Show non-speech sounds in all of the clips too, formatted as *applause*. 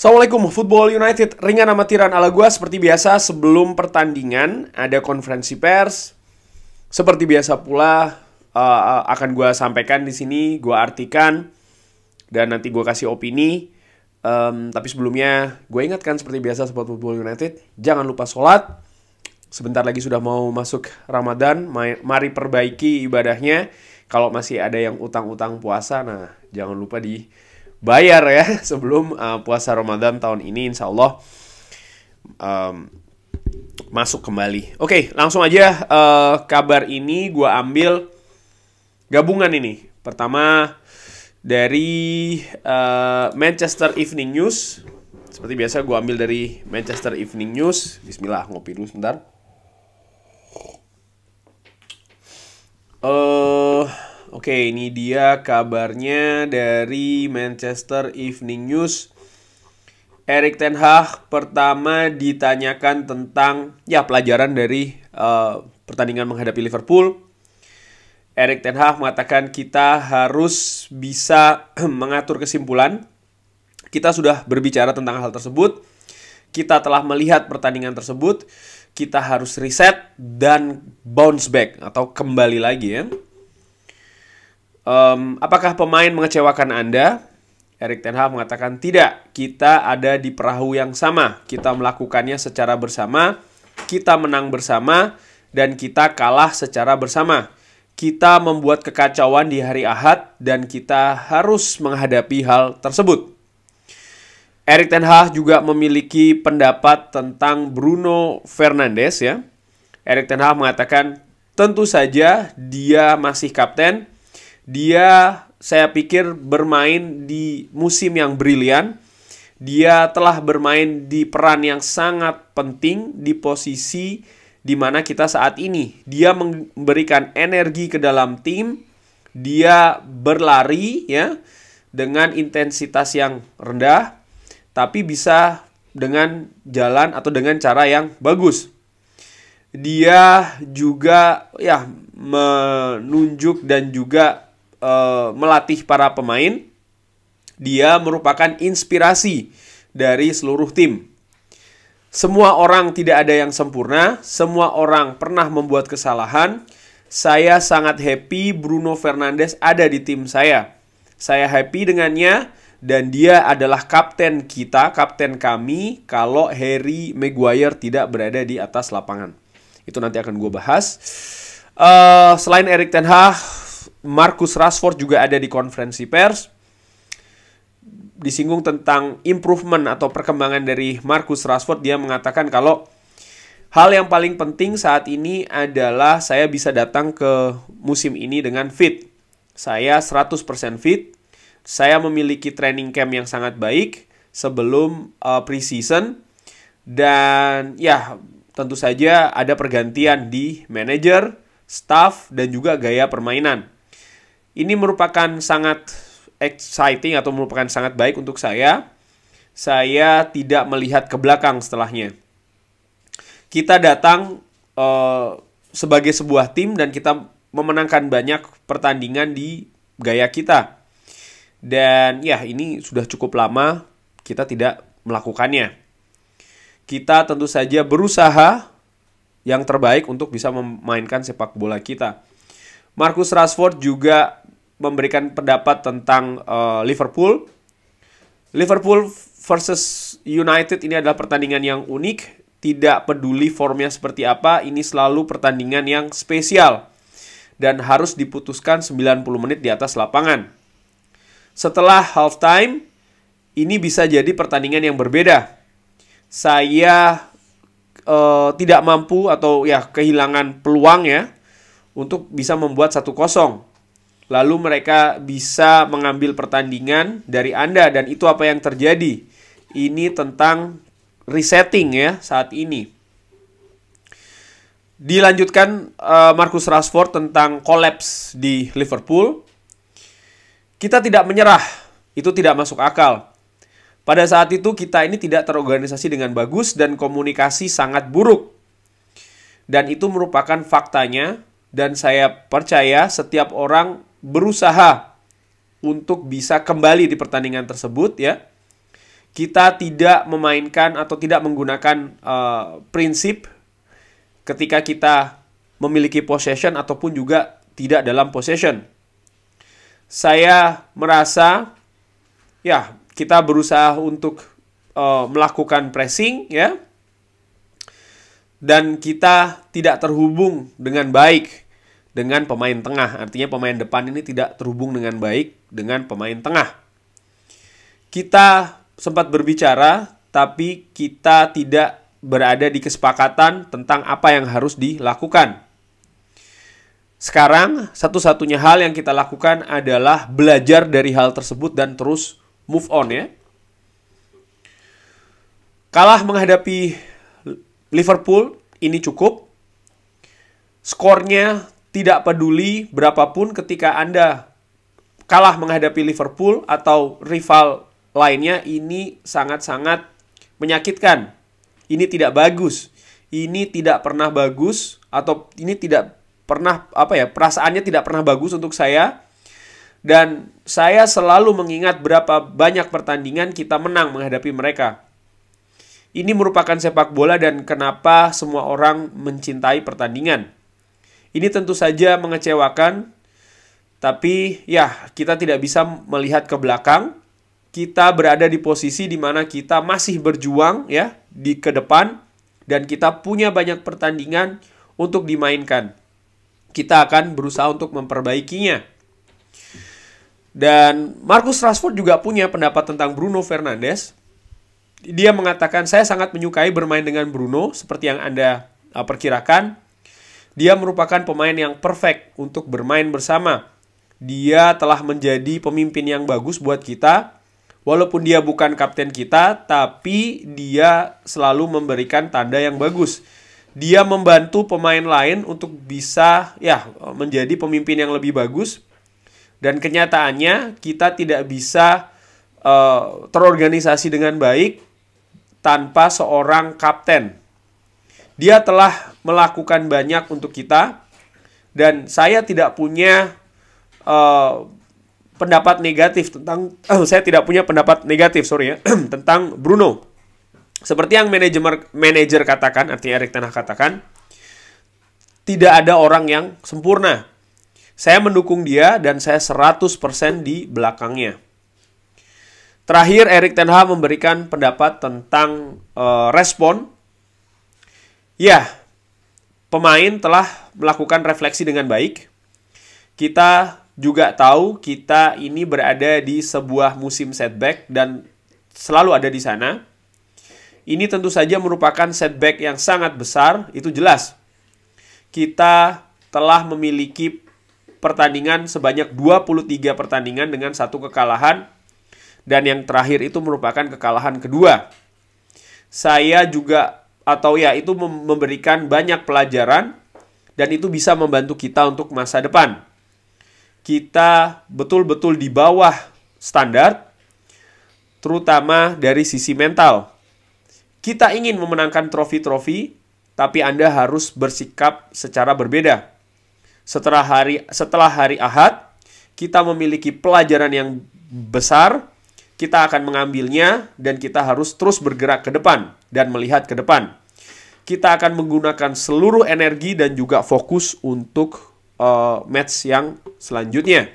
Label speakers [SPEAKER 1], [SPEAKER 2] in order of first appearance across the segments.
[SPEAKER 1] Assalamualaikum Football United Ringan amatiran ala gua seperti biasa sebelum pertandingan ada konferensi pers Seperti biasa pula uh, akan gua sampaikan di sini, gua artikan dan nanti gua kasih opini um, Tapi sebelumnya gue ingatkan seperti biasa Sobat Football United Jangan lupa sholat Sebentar lagi sudah mau masuk Ramadan Mari perbaiki ibadahnya Kalau masih ada yang utang-utang puasa Nah jangan lupa di bayar ya *laughs* sebelum uh, puasa Ramadan tahun ini insya Allah um, masuk kembali. Oke, okay, langsung aja uh, kabar ini gue ambil gabungan ini. Pertama dari uh, Manchester Evening News. Seperti biasa gue ambil dari Manchester Evening News. Bismillah, ngopi dulu sebentar. Oke, ini dia kabarnya dari Manchester Evening News. Erik Ten Hag pertama ditanyakan tentang ya pelajaran dari uh, pertandingan menghadapi Liverpool. Erik Ten Hag mengatakan kita harus bisa *clears throat* mengatur kesimpulan. Kita sudah berbicara tentang hal tersebut. Kita telah melihat pertandingan tersebut. Kita harus reset dan bounce back atau kembali lagi ya. Um, apakah pemain mengecewakan Anda? Erik Ten Hag mengatakan tidak, kita ada di perahu yang sama. Kita melakukannya secara bersama, kita menang bersama, dan kita kalah secara bersama. Kita membuat kekacauan di hari Ahad dan kita harus menghadapi hal tersebut. Erik Ten Hag juga memiliki pendapat tentang Bruno Fernandes ya. Erik Ten Hag mengatakan, tentu saja dia masih kapten, dia saya pikir bermain di musim yang brilian. Dia telah bermain di peran yang sangat penting di posisi di mana kita saat ini. Dia memberikan energi ke dalam tim. Dia berlari ya dengan intensitas yang rendah tapi bisa dengan jalan atau dengan cara yang bagus. Dia juga ya menunjuk dan juga Eh, melatih para pemain. Dia merupakan inspirasi dari seluruh tim. Semua orang tidak ada yang sempurna, semua orang pernah membuat kesalahan. Saya sangat happy Bruno Fernandes ada di tim saya. Saya happy dengannya dan dia adalah kapten kita, kapten kami kalau Harry Maguire tidak berada di atas lapangan. Itu nanti akan gue bahas. Uh, selain Erik Ten Hag, Marcus Rashford juga ada di konferensi pers. Disinggung tentang improvement atau perkembangan dari Marcus Rashford, dia mengatakan kalau hal yang paling penting saat ini adalah saya bisa datang ke musim ini dengan fit. Saya 100% fit. Saya memiliki training camp yang sangat baik sebelum uh, season dan ya tentu saja ada pergantian di manager, staff dan juga gaya permainan. Ini merupakan sangat exciting atau merupakan sangat baik untuk saya. Saya tidak melihat ke belakang setelahnya. Kita datang uh, sebagai sebuah tim dan kita memenangkan banyak pertandingan di gaya kita. Dan ya ini sudah cukup lama kita tidak melakukannya. Kita tentu saja berusaha yang terbaik untuk bisa memainkan sepak bola kita. Marcus Rashford juga memberikan pendapat tentang uh, Liverpool. Liverpool versus United ini adalah pertandingan yang unik, tidak peduli formnya seperti apa, ini selalu pertandingan yang spesial dan harus diputuskan 90 menit di atas lapangan. Setelah halftime, ini bisa jadi pertandingan yang berbeda. Saya uh, tidak mampu atau ya kehilangan peluang ya untuk bisa membuat satu kosong lalu mereka bisa mengambil pertandingan dari Anda dan itu apa yang terjadi. Ini tentang resetting ya saat ini. Dilanjutkan uh, Marcus Rashford tentang collapse di Liverpool. Kita tidak menyerah, itu tidak masuk akal. Pada saat itu kita ini tidak terorganisasi dengan bagus dan komunikasi sangat buruk. Dan itu merupakan faktanya dan saya percaya setiap orang berusaha untuk bisa kembali di pertandingan tersebut ya. Kita tidak memainkan atau tidak menggunakan uh, prinsip ketika kita memiliki possession ataupun juga tidak dalam possession. Saya merasa ya, kita berusaha untuk uh, melakukan pressing ya. Dan kita tidak terhubung dengan baik dengan pemain tengah. Artinya pemain depan ini tidak terhubung dengan baik dengan pemain tengah. Kita sempat berbicara tapi kita tidak berada di kesepakatan tentang apa yang harus dilakukan. Sekarang satu-satunya hal yang kita lakukan adalah belajar dari hal tersebut dan terus move on ya. Kalah menghadapi Liverpool ini cukup. Skornya tidak peduli berapapun ketika Anda kalah menghadapi Liverpool atau rival lainnya, ini sangat-sangat menyakitkan. Ini tidak bagus. Ini tidak pernah bagus atau ini tidak pernah apa ya, perasaannya tidak pernah bagus untuk saya. Dan saya selalu mengingat berapa banyak pertandingan kita menang menghadapi mereka. Ini merupakan sepak bola dan kenapa semua orang mencintai pertandingan ini tentu saja mengecewakan, tapi ya kita tidak bisa melihat ke belakang. Kita berada di posisi di mana kita masih berjuang ya di ke depan dan kita punya banyak pertandingan untuk dimainkan. Kita akan berusaha untuk memperbaikinya. Dan Marcus Rashford juga punya pendapat tentang Bruno Fernandes. Dia mengatakan, saya sangat menyukai bermain dengan Bruno seperti yang Anda uh, perkirakan dia merupakan pemain yang perfect untuk bermain bersama. Dia telah menjadi pemimpin yang bagus buat kita. Walaupun dia bukan kapten kita, tapi dia selalu memberikan tanda yang bagus. Dia membantu pemain lain untuk bisa ya menjadi pemimpin yang lebih bagus. Dan kenyataannya kita tidak bisa uh, terorganisasi dengan baik tanpa seorang kapten dia telah melakukan banyak untuk kita dan saya tidak punya uh, pendapat negatif tentang uh, saya tidak punya pendapat negatif sorry ya *clears throat* tentang Bruno. Seperti yang manajer manajer katakan, artinya Erik Tanah katakan, tidak ada orang yang sempurna. Saya mendukung dia dan saya 100% di belakangnya. Terakhir Erik Ten Hag memberikan pendapat tentang uh, respon Ya, pemain telah melakukan refleksi dengan baik. Kita juga tahu kita ini berada di sebuah musim setback dan selalu ada di sana. Ini tentu saja merupakan setback yang sangat besar, itu jelas. Kita telah memiliki pertandingan sebanyak 23 pertandingan dengan satu kekalahan dan yang terakhir itu merupakan kekalahan kedua. Saya juga atau ya itu memberikan banyak pelajaran dan itu bisa membantu kita untuk masa depan. Kita betul-betul di bawah standar terutama dari sisi mental. Kita ingin memenangkan trofi-trofi, tapi Anda harus bersikap secara berbeda. Setelah hari setelah hari Ahad, kita memiliki pelajaran yang besar, kita akan mengambilnya dan kita harus terus bergerak ke depan dan melihat ke depan. Kita akan menggunakan seluruh energi dan juga fokus untuk uh, match yang selanjutnya.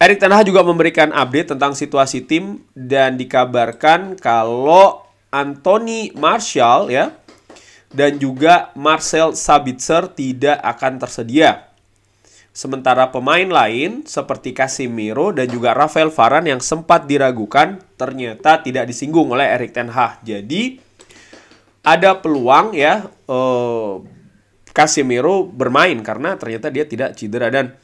[SPEAKER 1] Erik Tanah juga memberikan update tentang situasi tim dan dikabarkan kalau Anthony Marshall ya dan juga Marcel Sabitzer tidak akan tersedia. Sementara pemain lain seperti Casemiro dan juga Rafael Varane yang sempat diragukan ternyata tidak disinggung oleh Erik Ten Hag. Jadi ada peluang ya eh, Casemiro bermain karena ternyata dia tidak cedera dan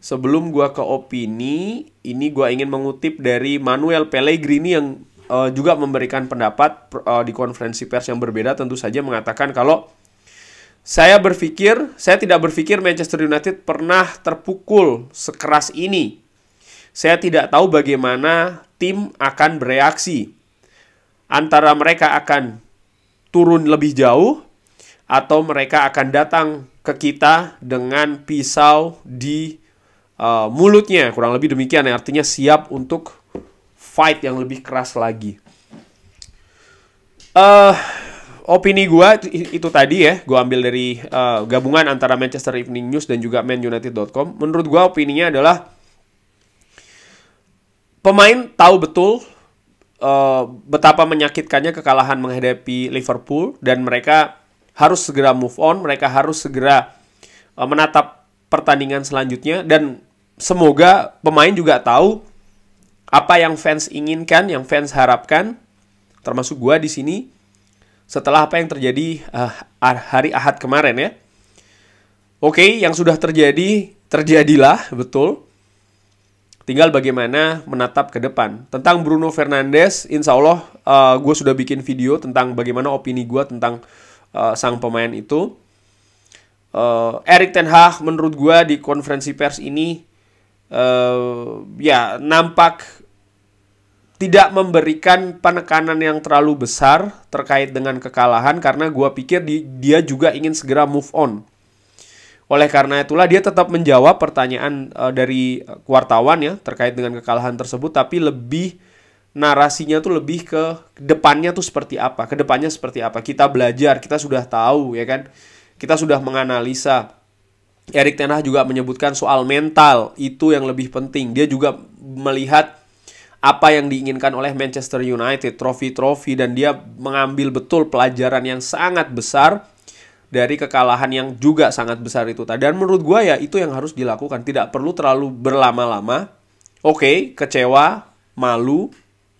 [SPEAKER 1] sebelum gua ke opini ini gua ingin mengutip dari Manuel Pellegrini yang uh, juga memberikan pendapat uh, di konferensi pers yang berbeda tentu saja mengatakan kalau saya berpikir, saya tidak berpikir Manchester United pernah terpukul sekeras ini. Saya tidak tahu bagaimana tim akan bereaksi. Antara mereka akan turun lebih jauh atau mereka akan datang ke kita dengan pisau di uh, mulutnya. Kurang lebih demikian artinya siap untuk fight yang lebih keras lagi. Uh, opini gue itu tadi ya, gue ambil dari uh, gabungan antara Manchester Evening News dan juga ManUnited.com. Menurut gue opininya adalah pemain tahu betul uh, betapa menyakitkannya kekalahan menghadapi Liverpool dan mereka harus segera move on, mereka harus segera uh, menatap pertandingan selanjutnya dan semoga pemain juga tahu apa yang fans inginkan, yang fans harapkan, termasuk gua di sini setelah apa yang terjadi uh, hari Ahad kemarin ya. Oke, okay, yang sudah terjadi terjadilah betul. Tinggal bagaimana menatap ke depan. Tentang Bruno Fernandes, insya Allah uh, gue sudah bikin video tentang bagaimana opini gue tentang uh, sang pemain itu. Uh, Erik Ten Hag menurut gue di konferensi pers ini uh, ya nampak tidak memberikan penekanan yang terlalu besar terkait dengan kekalahan karena gue pikir di, dia juga ingin segera move on oleh karena itulah dia tetap menjawab pertanyaan uh, dari eh, wartawan ya terkait dengan kekalahan tersebut tapi lebih narasinya tuh lebih ke depannya tuh seperti apa, ke depannya seperti apa. Kita belajar, kita sudah tahu ya kan. Kita sudah menganalisa. Erik Ten Hag juga menyebutkan soal mental itu yang lebih penting. Dia juga melihat apa yang diinginkan oleh Manchester United, trofi-trofi dan dia mengambil betul pelajaran yang sangat besar dari kekalahan yang juga sangat besar itu tadi. Dan menurut gue ya itu yang harus dilakukan. Tidak perlu terlalu berlama-lama. Oke, okay, kecewa, malu.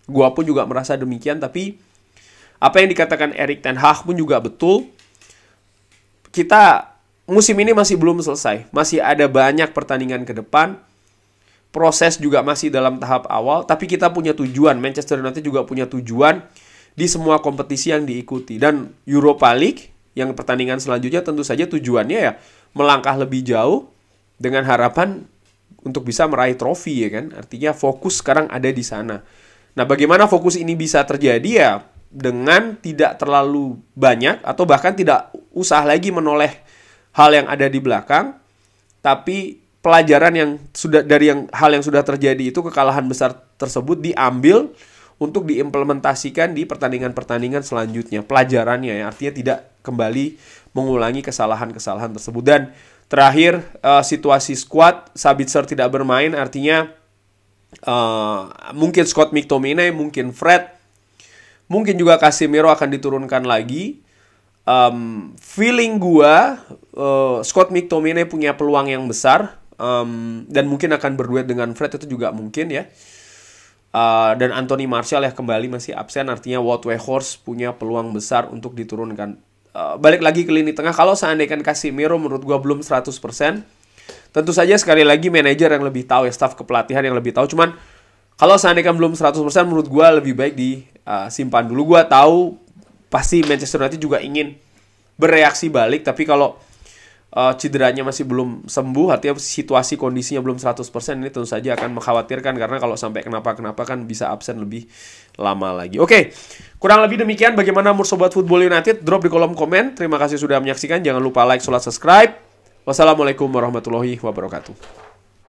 [SPEAKER 1] Gue pun juga merasa demikian. Tapi apa yang dikatakan Erik Ten Hag pun juga betul. Kita musim ini masih belum selesai. Masih ada banyak pertandingan ke depan. Proses juga masih dalam tahap awal. Tapi kita punya tujuan. Manchester United juga punya tujuan di semua kompetisi yang diikuti. Dan Europa League yang pertandingan selanjutnya tentu saja tujuannya ya melangkah lebih jauh dengan harapan untuk bisa meraih trofi ya kan. Artinya fokus sekarang ada di sana. Nah, bagaimana fokus ini bisa terjadi ya dengan tidak terlalu banyak atau bahkan tidak usah lagi menoleh hal yang ada di belakang tapi pelajaran yang sudah dari yang hal yang sudah terjadi itu kekalahan besar tersebut diambil untuk diimplementasikan di pertandingan-pertandingan selanjutnya pelajarannya ya artinya tidak kembali mengulangi kesalahan-kesalahan tersebut. Dan terakhir uh, situasi squad Sabitzer tidak bermain artinya uh, mungkin Scott McTominay, mungkin Fred, mungkin juga Casemiro akan diturunkan lagi. Um, feeling gua uh, Scott McTominay punya peluang yang besar um, dan mungkin akan berduet dengan Fred itu juga mungkin ya. Uh, dan Anthony Martial ya kembali masih absen artinya Wout Weghorst punya peluang besar untuk diturunkan Eh, balik lagi ke lini tengah kalau seandainya kan Casemiro menurut gua belum 100% tentu saja sekali lagi manajer yang lebih tahu ya staff kepelatihan yang lebih tahu cuman kalau seandainya kan belum 100% menurut gua lebih baik disimpan eh, dulu Gua tahu pasti Manchester United juga ingin bereaksi balik tapi kalau uh, cederanya masih belum sembuh artinya situasi kondisinya belum 100% ini tentu saja akan mengkhawatirkan karena kalau sampai kenapa-kenapa kan bisa absen lebih lama lagi. Oke, okay. kurang lebih demikian bagaimana menurut sobat Football United drop di kolom komen. Terima kasih sudah menyaksikan. Jangan lupa like, salat, subscribe. Wassalamualaikum warahmatullahi wabarakatuh.